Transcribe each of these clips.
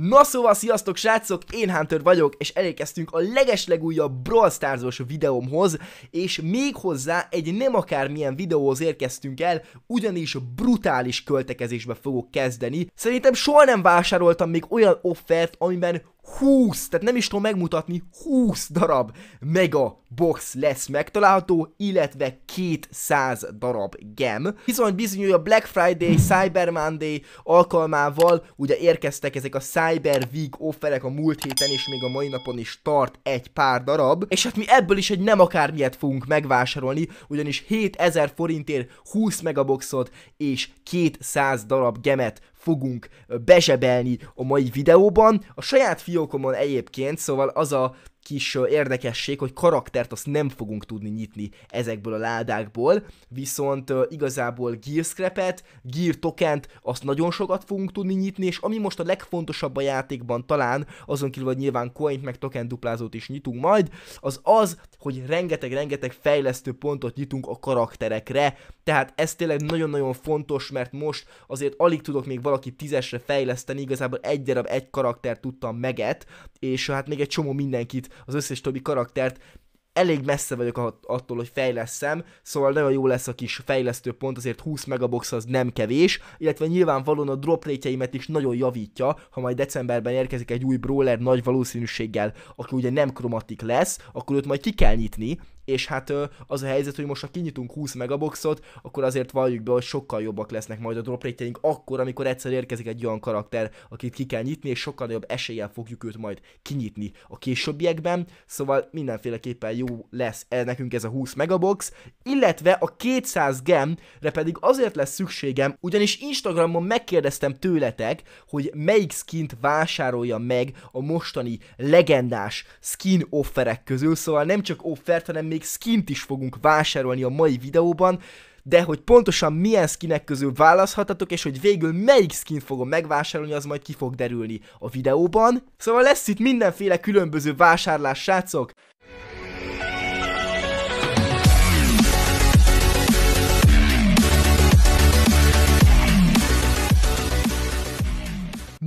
Na szóval, sziasztok srácok, én Hunter vagyok, és elérkeztünk a legeslegújabb Brawl Stars-os videómhoz, és még hozzá egy nem akármilyen videóhoz érkeztünk el, ugyanis brutális költekezésbe fogok kezdeni. Szerintem soha nem vásároltam még olyan offert, amiben 20, tehát nem is tudom megmutatni, 20 darab mega box lesz megtalálható, illetve 200 darab gem. Bizony bizony, a Black Friday, Cyber Monday alkalmával ugye érkeztek ezek a Cyber Week offerek a múlt héten, és még a mai napon is tart egy pár darab, és hát mi ebből is egy nem akármilyet fogunk megvásárolni, ugyanis 7000 forintért 20 megaboxot és 200 darab gemet fogunk bezsebelni a mai videóban. A saját fiókomon egyébként, szóval az a kis érdekesség, hogy karaktert azt nem fogunk tudni nyitni ezekből a ládákból, viszont igazából Gear Scrapet, Gear Tokent azt nagyon sokat fogunk tudni nyitni, és ami most a legfontosabb a játékban talán, azon kívül, hogy nyilván coint meg token duplázót is nyitunk majd, az az, hogy rengeteg-rengeteg fejlesztő pontot nyitunk a karakterekre, tehát ez tényleg nagyon-nagyon fontos, mert most azért alig tudok még valaki tízesre fejleszteni, igazából egy darab egy karakter tudtam meget, és hát még egy csomó mindenkit az összes többi karaktert elég messze vagyok attól, hogy fejleszem, szóval nagyon jó lesz a kis fejlesztő pont, azért 20 megabox az nem kevés, illetve nyilvánvalóan a drop rétjeimet is nagyon javítja, ha majd decemberben érkezik egy új brawler nagy valószínűséggel, aki ugye nem kromatik lesz, akkor őt majd ki kell nyitni, és hát az a helyzet, hogy most ha kinyitunk 20 megaboxot, akkor azért valljuk be, hogy sokkal jobbak lesznek majd a drop akkor, amikor egyszer érkezik egy olyan karakter, akit ki kell nyitni, és sokkal jobb eséllyel fogjuk őt majd kinyitni a későbbiekben, szóval mindenféleképpen jó lesz el nekünk ez a 20 megabox, illetve a 200 gemre pedig azért lesz szükségem, ugyanis Instagramon megkérdeztem tőletek, hogy melyik skint vásárolja meg a mostani legendás skin offerek közül, szóval nem csak offert, hanem még még skint is fogunk vásárolni a mai videóban, de hogy pontosan milyen skinek közül választhatatok, és hogy végül melyik skin fogom megvásárolni, az majd ki fog derülni a videóban. Szóval lesz itt mindenféle különböző vásárlás, srácok!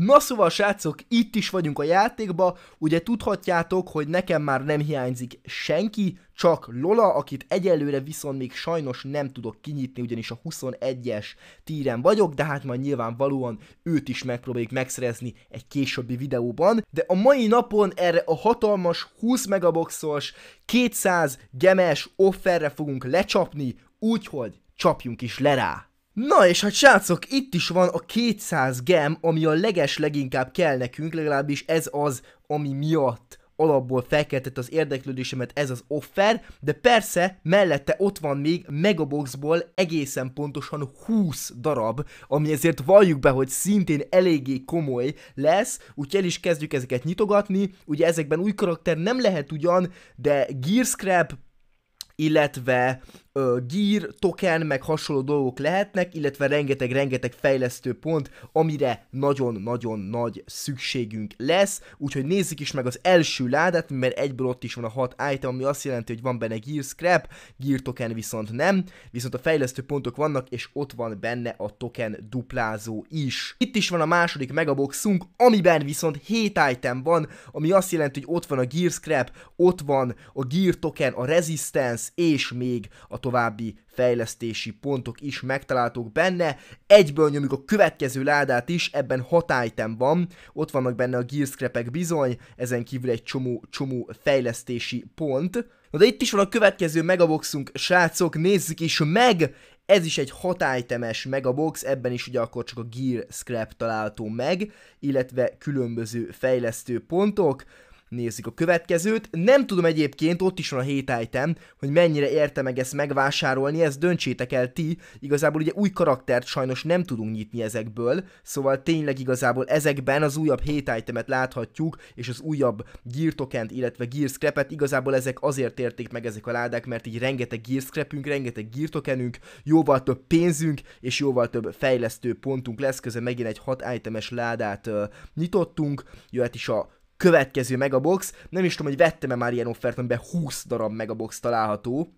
Na szóval srácok, itt is vagyunk a játékba, ugye tudhatjátok, hogy nekem már nem hiányzik senki, csak Lola, akit egyelőre viszont még sajnos nem tudok kinyitni, ugyanis a 21-es tíren vagyok, de hát majd nyilvánvalóan őt is megpróbáljuk megszerezni egy későbbi videóban. De a mai napon erre a hatalmas 20 megaboxos, 200 gemes offerre fogunk lecsapni, úgyhogy csapjunk is le rá! Na és hát srácok, itt is van a 200 gem, ami a leges leginkább kell nekünk, legalábbis ez az, ami miatt alapból felkeltett az érdeklődésemet ez az offer, de persze mellette ott van még Megaboxból egészen pontosan 20 darab, ami ezért valljuk be, hogy szintén eléggé komoly lesz, úgyhogy el is kezdjük ezeket nyitogatni, ugye ezekben új karakter nem lehet ugyan, de Gear illetve ö, gear, token, meg hasonló dolgok lehetnek, illetve rengeteg-rengeteg fejlesztő pont, amire nagyon-nagyon nagy szükségünk lesz, úgyhogy nézzük is meg az első ládát, mert egyből ott is van a hat item, ami azt jelenti, hogy van benne gear scrap, gear token viszont nem, viszont a fejlesztő pontok vannak, és ott van benne a token duplázó is. Itt is van a második megaboxunk, amiben viszont 7 item van, ami azt jelenti, hogy ott van a gear scrap, ott van a gear token, a resistance, és még a további fejlesztési pontok is megtaláltok benne. Egyből nyomjuk a következő ládát is, ebben hat item van, ott vannak benne a gearscrapek bizony, ezen kívül egy csomó, csomó fejlesztési pont. Na de itt is van a következő megaboxunk, srácok, nézzük is meg! Ez is egy itemes megabox, ebben is ugye akkor csak a gear scrap található meg, illetve különböző fejlesztő pontok nézzük a következőt. Nem tudom egyébként, ott is van a hét item, hogy mennyire érte meg ezt megvásárolni, ezt döntsétek el ti. Igazából ugye új karaktert sajnos nem tudunk nyitni ezekből, szóval tényleg igazából ezekben az újabb hét itemet láthatjuk, és az újabb Gear Tokent, illetve Gear Scrapet. Igazából ezek azért érték meg ezek a ládák, mert így rengeteg Gear Scrapünk, rengeteg Gear Tokenünk, jóval több pénzünk, és jóval több fejlesztő pontunk lesz, közben megint egy hat itemes ládát uh, nyitottunk, jöhet is a következő megabox, nem is tudom, hogy vettem-e már ilyen offert, amiben 20 darab megabox található,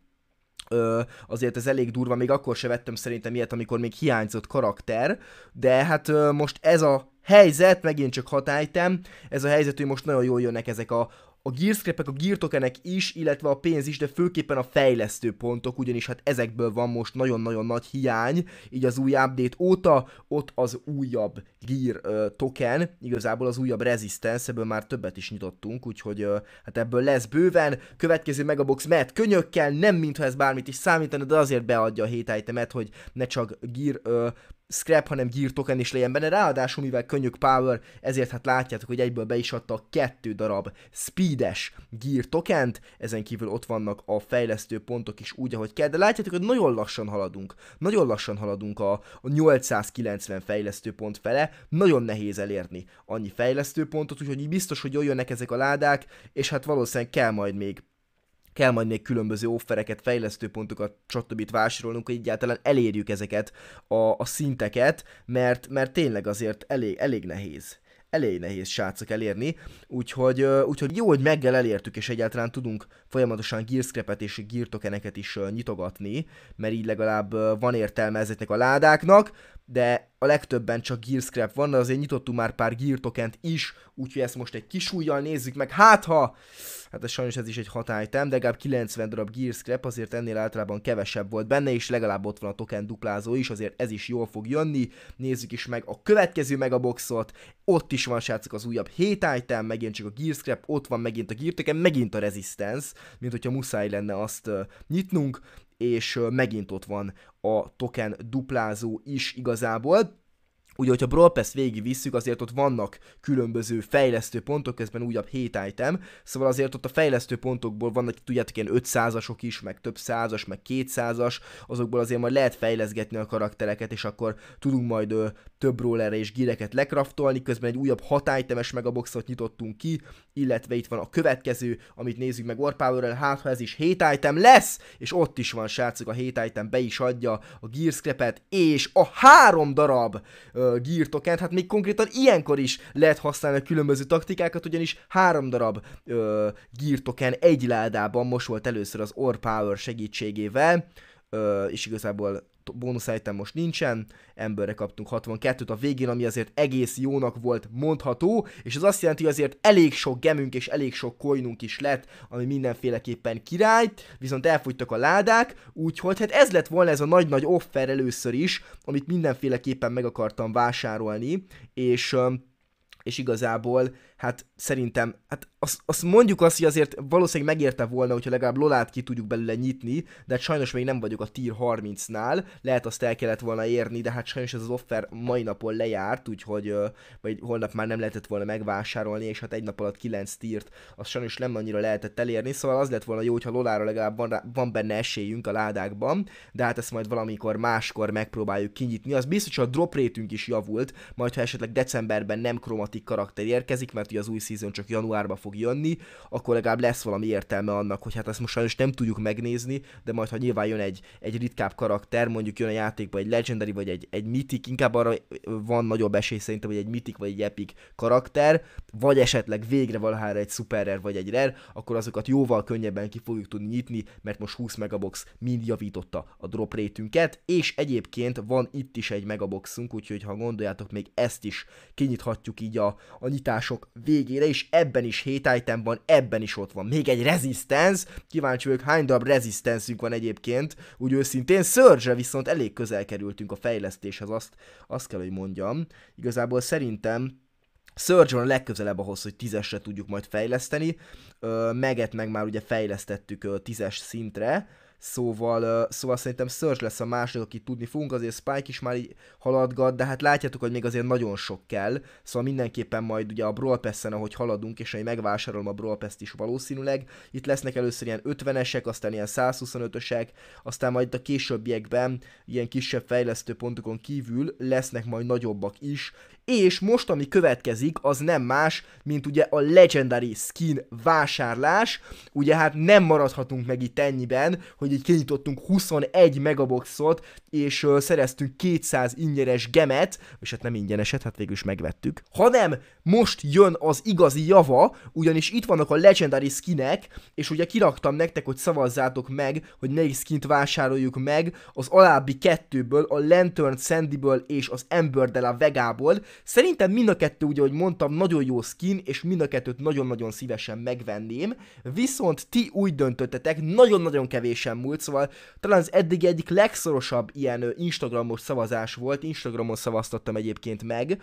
Ö, azért ez elég durva, még akkor se vettem szerintem ilyet, amikor még hiányzott karakter, de hát ö, most ez a helyzet, megint csak hatájtem, ez a helyzet, hogy most nagyon jól jönnek ezek a a gearscrapek, a geartokenek is, illetve a pénz is, de főképpen a fejlesztő pontok, ugyanis hát ezekből van most nagyon-nagyon nagy hiány, így az új update óta, ott az újabb gear ö, token, igazából az újabb resistance, ebből már többet is nyitottunk, úgyhogy ö, hát ebből lesz bőven, következő megabox mehet könyökkel, nem mintha ez bármit is számítana, de azért beadja a hét itemet, hogy ne csak gear ö, scrap, hanem gear token is legyen benne, ráadásul mivel könyök power, ezért hát látjátok, hogy egyből be is adta a kettő darab speedes gear tokent, ezen kívül ott vannak a fejlesztő pontok is úgy, ahogy kell, de látjátok, hogy nagyon lassan haladunk, nagyon lassan haladunk a, a 890 fejlesztő pont fele, nagyon nehéz elérni annyi fejlesztő pontot, úgyhogy biztos, hogy jönnek ezek a ládák, és hát valószínűleg kell majd még kell majd még különböző offereket, fejlesztőpontokat, stb. vásárolnunk, hogy egyáltalán elérjük ezeket a, a szinteket, mert, mert tényleg azért elég, elég nehéz elég nehéz srácok elérni, úgyhogy, úgyhogy jó, hogy meggel elértük, és egyáltalán tudunk folyamatosan gearscrepet és geartokeneket is nyitogatni, mert így legalább van értelme ezeknek a ládáknak, de a legtöbben csak gear scrap van, de azért nyitottunk már pár gear tokent is, úgyhogy ezt most egy kis ujjal nézzük meg, hát ha, hát ez sajnos ez is egy hatálytem, de legalább 90 darab gear scrap, azért ennél általában kevesebb volt benne, és legalább ott van a token duplázó is, azért ez is jól fog jönni, nézzük is meg a következő megaboxot, ott is van srácok az újabb 7 item, megint csak a gear scrap, ott van megint a gear token, megint a resistance, mint hogyha muszáj lenne azt uh, nyitnunk, és megint ott van a token duplázó is igazából. Ugye, hogyha Brawl Pass visszük azért ott vannak különböző fejlesztő pontok, közben újabb 7 item, szóval azért ott a fejlesztő pontokból vannak, tudjátok, ilyen 500-asok is, meg több százas, meg 200-as, azokból azért majd lehet fejleszgetni a karaktereket, és akkor tudunk majd ö, több rollerre és gireket lekraftolni, közben egy újabb 6 itemes megaboxot nyitottunk ki, illetve itt van a következő, amit nézzük meg Warpower-rel, hát ha ez is 7 item lesz, és ott is van srácok, a 7 item be is adja a gearscrapet, és a három darab ö, uh, tokent, hát még konkrétan ilyenkor is lehet használni a különböző taktikákat, ugyanis három darab uh, token egy ládában most volt először az OrPower segítségével, uh, és igazából bónusz item most nincsen, emberre kaptunk 62-t a végén, ami azért egész jónak volt mondható, és ez azt jelenti, hogy azért elég sok gemünk és elég sok coinunk is lett, ami mindenféleképpen király, viszont elfogytak a ládák, úgyhogy hát ez lett volna ez a nagy-nagy offer először is, amit mindenféleképpen meg akartam vásárolni, és, és igazából hát szerintem, hát azt, azt mondjuk azt, hogy azért valószínűleg megérte volna, hogyha legalább Lolát ki tudjuk belőle nyitni, de hát sajnos még nem vagyok a tier 30-nál, lehet azt el kellett volna érni, de hát sajnos ez az offer mai napon lejárt, úgyhogy vagy holnap már nem lehetett volna megvásárolni, és hát egy nap alatt 9 tírt, azt sajnos nem annyira lehetett elérni, szóval az lett volna jó, hogyha Lolára legalább van, van benne esélyünk a ládákban, de hát ezt majd valamikor máskor megpróbáljuk kinyitni. Az biztos, hogy a drop rétünk is javult, majd ha esetleg decemberben nem kromatik karakter érkezik, mert hogy az új season csak januárban fog jönni, akkor legalább lesz valami értelme annak, hogy hát ezt most sajnos nem tudjuk megnézni, de majd ha nyilván jön egy, egy ritkább karakter, mondjuk jön a játékba egy legendary vagy egy, egy mitik inkább arra van nagyobb esély szerintem, hogy egy mitik vagy egy epic karakter, vagy esetleg végre valahára egy superrer vagy egy rare, akkor azokat jóval könnyebben ki fogjuk tudni nyitni, mert most 20 megabox mind javította a drop rétünket, és egyébként van itt is egy megaboxunk, úgyhogy ha gondoljátok, még ezt is kinyithatjuk így a, a nyitások végére, és ebben is 7 van ebben is ott van. Még egy Resistance, kíváncsi vagyok hány darab resistance van egyébként, úgy őszintén. Surge viszont elég közel kerültünk a fejlesztéshez, azt, azt kell, hogy mondjam. Igazából szerintem Surge van a legközelebb ahhoz, hogy tízesre tudjuk majd fejleszteni. Meget meg már ugye fejlesztettük tízes szintre, Szóval, szóval szerintem Surge lesz a második, akit tudni fogunk, azért Spike is már így haladgat, de hát látjátok, hogy még azért nagyon sok kell, szóval mindenképpen majd ugye a Brawl Pass-en, ahogy haladunk, és én megvásárolom a Brawl Pass-t is valószínűleg, itt lesznek először ilyen 50-esek, aztán ilyen 125-ösek, aztán majd a későbbiekben ilyen kisebb fejlesztő pontokon kívül lesznek majd nagyobbak is, és most ami következik, az nem más, mint ugye a Legendary Skin vásárlás, ugye hát nem maradhatunk meg itt ennyiben, hogy így kinyitottunk 21 megaboxot, és ö, szereztünk 200 ingyenes gemet, és hát nem ingyeneset, hát végül is megvettük, hanem most jön az igazi java, ugyanis itt vannak a legendary skinek, és ugye kiraktam nektek, hogy szavazzátok meg, hogy melyik skint vásároljuk meg az alábbi kettőből, a Lantern Sandyből és az Ember de la Vegából. Szerintem mind a kettő, ugye, ahogy mondtam, nagyon jó skin, és mind a kettőt nagyon-nagyon szívesen megvenném, viszont ti úgy döntöttetek, nagyon-nagyon kevésen múlt, szóval talán az eddig egyik legszorosabb ilyen Instagramos szavazás volt, Instagramon szavaztattam egyébként meg,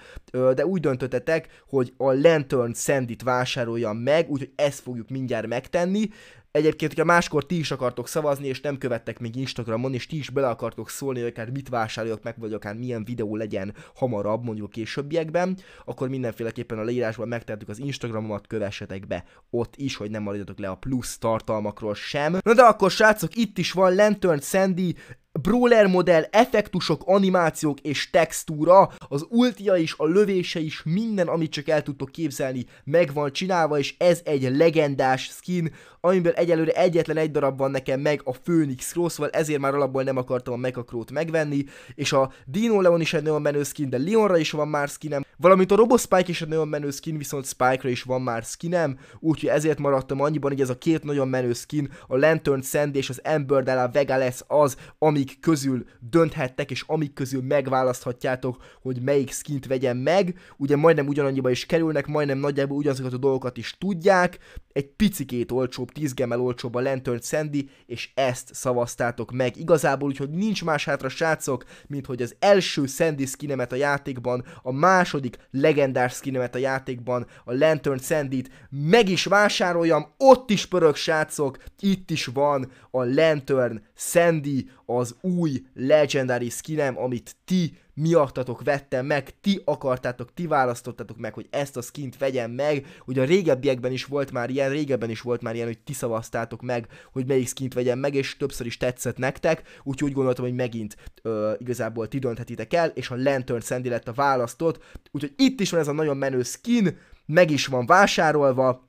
de úgy döntöttetek, hogy a Lantern Sandit vásároljam meg, úgyhogy ezt fogjuk mindjárt megtenni, Egyébként, hogyha máskor ti is akartok szavazni, és nem követtek még Instagramon, és ti is bele akartok szólni, hogy akár hát mit vásároljak meg, vagy akár milyen videó legyen hamarabb, mondjuk későbbiekben, akkor mindenféleképpen a leírásban megtettük az Instagramomat, kövessetek be ott is, hogy nem maradjatok le a plusz tartalmakról sem. Na de akkor srácok, itt is van Lantern Sandy, brawler modell, effektusok, animációk és textúra, az ultia is, a lövése is, minden, amit csak el tudtok képzelni, meg van csinálva, és ez egy legendás skin, amiből egyelőre egyetlen egy darab van nekem meg a Phoenix Cross, szóval ezért már alapból nem akartam a Mechacrót megvenni, és a Dino Leon is egy nagyon menő skin, de Leonra is van már skinem, valamint a spike is egy nagyon menő skin, viszont Spike-ra is van már skinem, úgyhogy ezért maradtam annyiban, hogy ez a két nagyon menő skin, a Lantern Sand és az Ember de la Vega lesz az, ami amik közül dönthettek, és amik közül megválaszthatjátok, hogy melyik skint vegyen meg. Ugye majdnem ugyanannyiba is kerülnek, majdnem nagyjából ugyanazokat a dolgokat is tudják. Egy picikét olcsóbb, 10 gemel olcsóbb a Lantern Sandy, és ezt szavaztátok meg igazából, úgyhogy nincs más hátra srácok, mint hogy az első Sandy skinemet a játékban, a második legendás skinemet a játékban, a Lantern Sandy-t meg is vásároljam, ott is pörög srácok, itt is van a Lantern Sandy az új legendári skinem, amit ti miattatok vettem meg, ti akartátok, ti választottatok meg, hogy ezt a skint vegyem meg. Ugye a régebbiekben is volt már ilyen, régebben is volt már ilyen, hogy ti szavaztátok meg, hogy melyik skint vegyem meg, és többször is tetszett nektek, úgyhogy úgy gondoltam, hogy megint ö, igazából ti dönthetitek el, és a Lantern Sandy lett a választott. Úgyhogy itt is van ez a nagyon menő skin, meg is van vásárolva,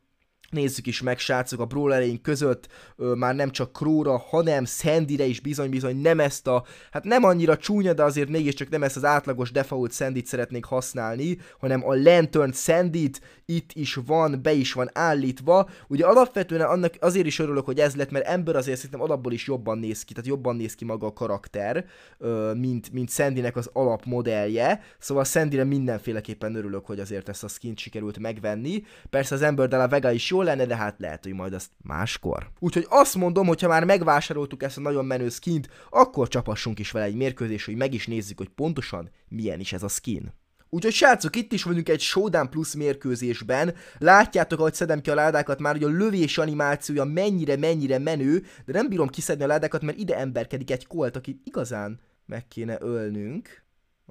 Nézzük is meg, srácok, a brawlereink között ö, már nem csak Króra, hanem Szendire is bizony-bizony nem ezt a, hát nem annyira csúnya, de azért mégiscsak nem ezt az átlagos default Szendit szeretnék használni, hanem a Lantern Szendit itt is van, be is van állítva. Ugye alapvetően annak azért is örülök, hogy ez lett, mert Ember azért szerintem alapból is jobban néz ki, tehát jobban néz ki maga a karakter, ö, mint, mint nek az alapmodellje. Szóval Sandyre mindenféleképpen örülök, hogy azért ezt a skint sikerült megvenni. Persze az Ember de a Vega is jó lenne, de hát lehet, hogy majd azt máskor. Úgyhogy azt mondom, hogy ha már megvásároltuk ezt a nagyon menő skint, akkor csapassunk is vele egy mérkőzés, hogy meg is nézzük, hogy pontosan milyen is ez a skin. Úgyhogy srácok, itt is vagyunk egy Showdown Plus mérkőzésben. Látjátok, ahogy szedem ki a ládákat már, hogy a lövés animációja mennyire-mennyire menő, de nem bírom kiszedni a ládákat, mert ide emberkedik egy kolt, akit igazán meg kéne ölnünk.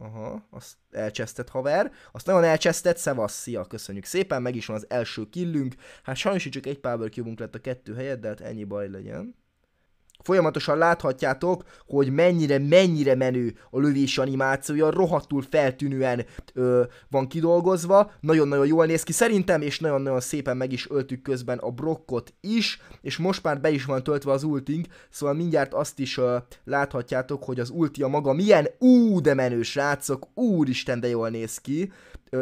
Aha, azt elcsesztett haver. Azt nagyon elcsesztett, szevasz, szia, köszönjük szépen, meg is van az első killünk. Hát sajnos csak egy power cube lett a kettő helyett, de hát ennyi baj legyen. Folyamatosan láthatjátok, hogy mennyire, mennyire menő a lövés animációja, rohadtul feltűnően ö, van kidolgozva, nagyon-nagyon jól néz ki szerintem, és nagyon-nagyon szépen meg is öltük közben a brokkot is, és most már be is van töltve az ulting, szóval mindjárt azt is ö, láthatjátok, hogy az ultia maga milyen, ú de menő srácok, úristen de jól néz ki,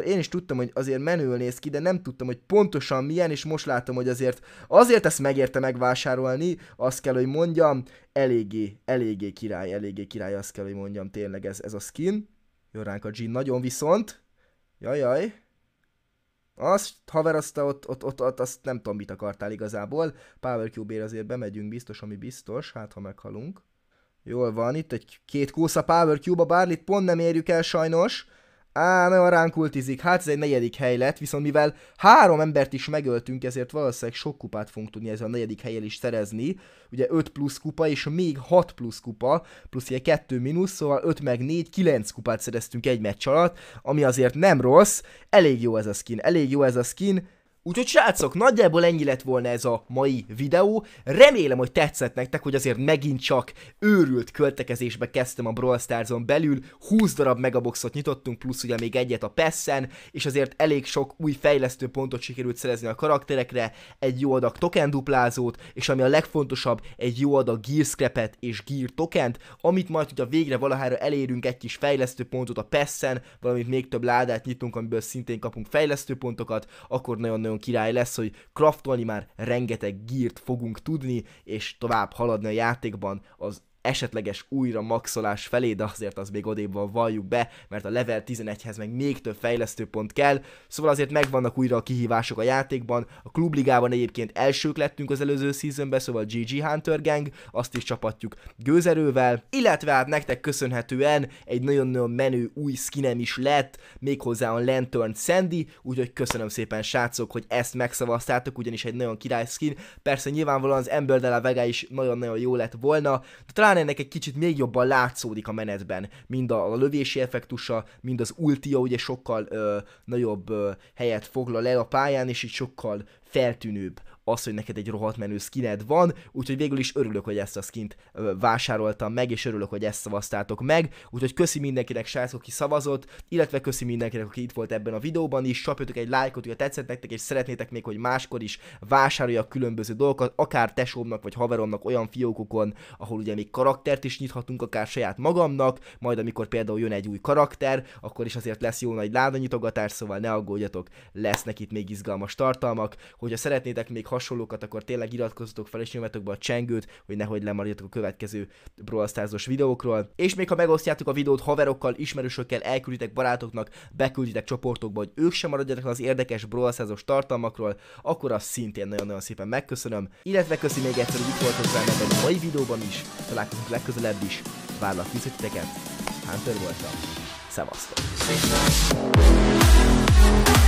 én is tudtam, hogy azért menő néz ki, de nem tudtam, hogy pontosan milyen, és most látom, hogy azért azért ezt megérte megvásárolni, azt kell, hogy mondjam, eléggé, eléggé király, eléggé király, azt kell, hogy mondjam, tényleg ez, ez a skin. Jön ránk a Jean nagyon viszont. Jajaj. Azt, haver, azt ott, ott, ott, ott, azt nem tudom, mit akartál igazából. Power cube azért bemegyünk biztos, ami biztos, hát ha meghalunk. Jól van, itt egy két kósza Power Cube, a itt pont nem érjük el sajnos. Á, nagyon ránk ultizik. Hát ez egy negyedik hely lett, viszont mivel három embert is megöltünk, ezért valószínűleg sok kupát fogunk tudni ezzel a negyedik helyen is szerezni. Ugye 5 plusz kupa és még 6 plusz kupa, plusz ilyen 2 mínusz, szóval 5 meg 4, 9 kupát szereztünk egy meccs alatt, ami azért nem rossz. Elég jó ez a skin, elég jó ez a skin Úgyhogy srácok, nagyjából ennyi lett volna ez a mai videó. Remélem, hogy tetszett nektek, hogy azért megint csak őrült költekezésbe kezdtem a Brawl Stars-on belül. 20 darab megaboxot nyitottunk, plusz ugye még egyet a Pessen, és azért elég sok új fejlesztő pontot sikerült szerezni a karakterekre, egy jó adag token duplázót, és ami a legfontosabb, egy jó adag gear scrapet és gear tokent, amit majd ugye végre valahára elérünk egy kis fejlesztő pontot a Pessen, valamint még több ládát nyitunk, amiből szintén kapunk fejlesztő pontokat, akkor nagyon-nagyon nagyon király lesz, hogy kraftolni már rengeteg gírt fogunk tudni, és tovább haladni a játékban az esetleges újra maxolás felé, de azért az még odébb van, valljuk be, mert a level 11-hez meg még több fejlesztőpont kell, szóval azért megvannak újra a kihívások a játékban, a klubligában egyébként elsők lettünk az előző seasonben, szóval GG Hunter Gang, azt is csapatjuk gőzerővel, illetve hát nektek köszönhetően egy nagyon-nagyon menő új skinem is lett, méghozzá a Lantern Sandy, úgyhogy köszönöm szépen srácok, hogy ezt megszavaztátok, ugyanis egy nagyon király skin, persze nyilvánvalóan az Ember de la Vega is nagyon-nagyon jó lett volna, de talán ennek egy kicsit még jobban látszódik a menetben, mind a, a lövési effektusa, mind az ultia ugye sokkal ö, nagyobb ö, helyet foglal el a pályán, és így sokkal feltűnőbb az, hogy neked egy rohadt menő skined van, úgyhogy végül is örülök, hogy ezt a skint vásároltam meg, és örülök, hogy ezt szavaztátok meg, úgyhogy köszi mindenkinek srácok, aki szavazott, illetve köszi mindenkinek, aki itt volt ebben a videóban is, csapjatok egy lájkot, hogyha tetszett nektek, és szeretnétek még, hogy máskor is vásároljak különböző dolgokat, akár tesómnak vagy haveromnak olyan fiókokon, ahol ugye még karaktert is nyithatunk, akár saját magamnak, majd amikor például jön egy új karakter, akkor is azért lesz jó nagy ládanyitogatás, szóval ne aggódjatok, lesznek itt még izgalmas tartalmak, Hogyha szeretnétek még hasonlókat, akkor tényleg iratkozzatok fel és nyomjatok be a csengőt, hogy nehogy lemaradjatok a következő Brawl Stars-os videókról. És még ha megosztjátok a videót haverokkal, ismerősökkel, elkülditek barátoknak, bekülditek csoportokba, hogy ők sem maradjanak az érdekes Brawl Stars-os tartalmakról, akkor azt szintén nagyon-nagyon szépen megköszönöm. Illetve köszi még egyszer, hogy itt voltok velem a mai videóban is, találkozunk legközelebb is. Várlak visszatiteket, Hunter voltam. Szevasztok!